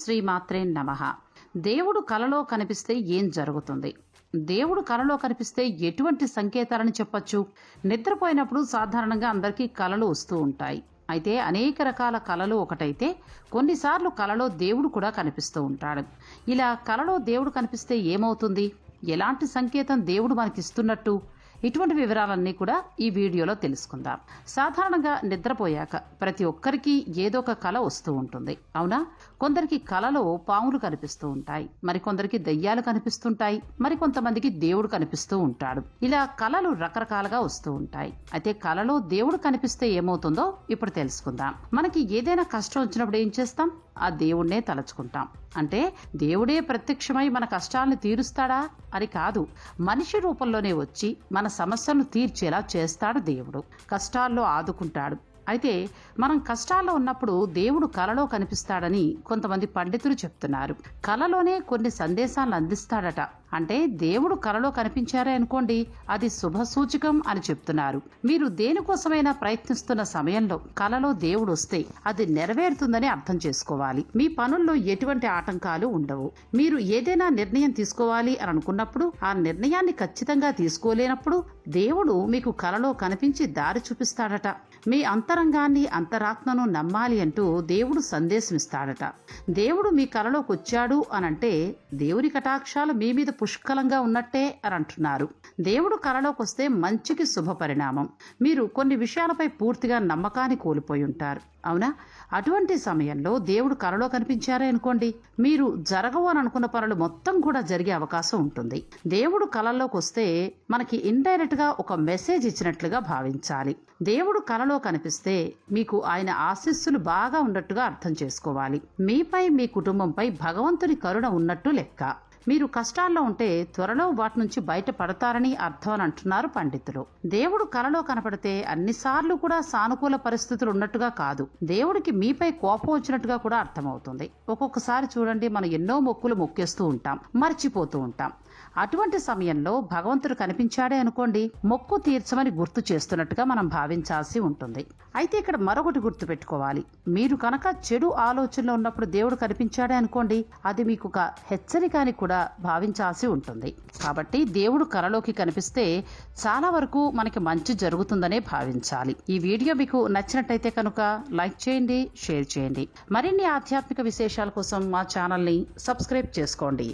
శ్రీమాత్రే నమ దేవుడు కలలో కనిపిస్తే ఏం జరుగుతుంది దేవుడు కలలో కనిపిస్తే ఎటువంటి సంకేతాలను చెప్పచ్చు నిద్రపోయినప్పుడు సాధారణంగా అందరికీ కలలు వస్తూ ఉంటాయి అయితే అనేక రకాల కళలు ఒకటైతే కొన్నిసార్లు కలలో దేవుడు కూడా కనిపిస్తూ ఉంటాడు ఇలా కలలో దేవుడు కనిపిస్తే ఏమవుతుంది ఎలాంటి సంకేతం దేవుడు మనకిస్తున్నట్టు ఇటువంటి వివరాలన్నీ కూడా ఈ వీడియోలో తెలుసుకుందాం సాధారణంగా నిద్రపోయాక ప్రతి ఒక్కరికి ఏదో ఒక కళ వస్తూ ఉంటుంది అవునా కొందరికి కళలో పాములు కనిపిస్తూ ఉంటాయి మరికొందరికి దయ్యాలు కనిపిస్తుంటాయి మరికొంతమందికి దేవుడు కనిపిస్తూ ఉంటాడు ఇలా కళలు రకరకాలుగా వస్తూ ఉంటాయి అయితే కళలో దేవుడు కనిపిస్తే ఏమవుతుందో ఇప్పుడు తెలుసుకుందాం మనకి ఏదైనా కష్టం వచ్చినప్పుడు ఏం చేస్తాం ఆ దేవుణ్ణే తలచుకుంటాం అంటే దేవుడే ప్రత్యక్షమై మన కష్టాలను తీరుస్తాడా అని కాదు మనిషి రూపంలోనే వచ్చి మన సమస్యలను తీర్చేలా చేస్తాడు దేవుడు కష్టాల్లో ఆదుకుంటాడు అయితే మనం కష్టాల్లో ఉన్నప్పుడు దేవుడు కలలో కనిపిస్తాడని కొంతమంది పండితులు చెప్తున్నారు కలలోనే కొన్ని సందేశాలను అందిస్తాడట అంటే దేవుడు కలలో కనిపించారే అనుకోండి అది సూచకం అని చెప్తున్నారు మీరు దేనికోసమైనా ప్రయత్నిస్తున్న సమయంలో కలలో దేవుడు వస్తే అది నెరవేరుతుందని అర్థం చేసుకోవాలి మీ పనుల్లో ఎటువంటి ఆటంకాలు ఉండవు మీరు ఏదైనా నిర్ణయం తీసుకోవాలి అని అనుకున్నప్పుడు ఆ నిర్ణయాన్ని ఖచ్చితంగా తీసుకోలేనప్పుడు దేవుడు మీకు కలలో కనిపించి దారి చూపిస్తాడట మీ అంతరంగాన్ని అంతరాత్మను నమ్మాలి అంటూ దేవుడు సందేశమిస్తాడట దేవుడు మీ కలలోకి వచ్చాడు అనంటే దేవుని కటాక్షాలు మీ మీద పుష్కలంగా ఉన్నట్టే అని అంటున్నారు దేవుడు కలలోకి వస్తే మంచికి శుభ పరిణామం మీరు కొన్ని విషయాలపై పూర్తిగా నమ్మకాన్ని కోల్పోయి ఉంటారు అవునా అటువంటి సమయంలో దేవుడు కలలో కనిపించారే అనుకోండి మీరు జరగవు అని అనుకున్న పనులు మొత్తం కూడా జరిగే అవకాశం ఉంటుంది దేవుడు కలలోకి వస్తే మనకి ఇండైరెక్ట్ గా ఒక మెసేజ్ ఇచ్చినట్లుగా భావించాలి దేవుడు కలలో కనిపిస్తే మీకు ఆయన ఆశీస్సులు బాగా ఉన్నట్టుగా అర్థం చేసుకోవాలి మీపై మీ కుటుంబంపై భగవంతుని కరుణ ఉన్నట్టు లెక్క మీరు కష్టాల్లో ఉంటే త్వరలో వాటి నుంచి బయటపడతారని అర్థం అని అంటున్నారు పండితులు దేవుడు కలలో కనపడితే అన్నిసార్లు కూడా సానుకూల పరిస్థితులు ఉన్నట్టుగా కాదు దేవుడికి మీపై కోపం వచ్చినట్టుగా కూడా అర్థమవుతుంది ఒక్కొక్కసారి చూడండి మనం ఎన్నో మొక్కులు మొక్కేస్తూ ఉంటాం మర్చిపోతూ ఉంటాం అటువంటి సమయంలో భగవంతుడు కనిపించాడే అనుకోండి మొక్కు తీర్చమని గుర్తు చేస్తున్నట్టుగా మనం భావించాల్సి ఉంటుంది అయితే ఇక్కడ మరొకటి గుర్తు పెట్టుకోవాలి మీరు కనుక చెడు ఆలోచనలో ఉన్నప్పుడు దేవుడు కనిపించాడే అనుకోండి అది మీకు ఒక హెచ్చరిక అని కూడా కూడా భావించాల్సి ఉంటుంది కాబట్టి దేవుడు కలలోకి కనిపిస్తే చాలా వరకు మనకి మంచి జరుగుతుందనే భావించాలి ఈ వీడియో మీకు నచ్చినట్టయితే కనుక లైక్ చేయండి షేర్ చేయండి మరిన్ని ఆధ్యాత్మిక విశేషాల కోసం మా ఛానల్ని సబ్స్క్రైబ్ చేసుకోండి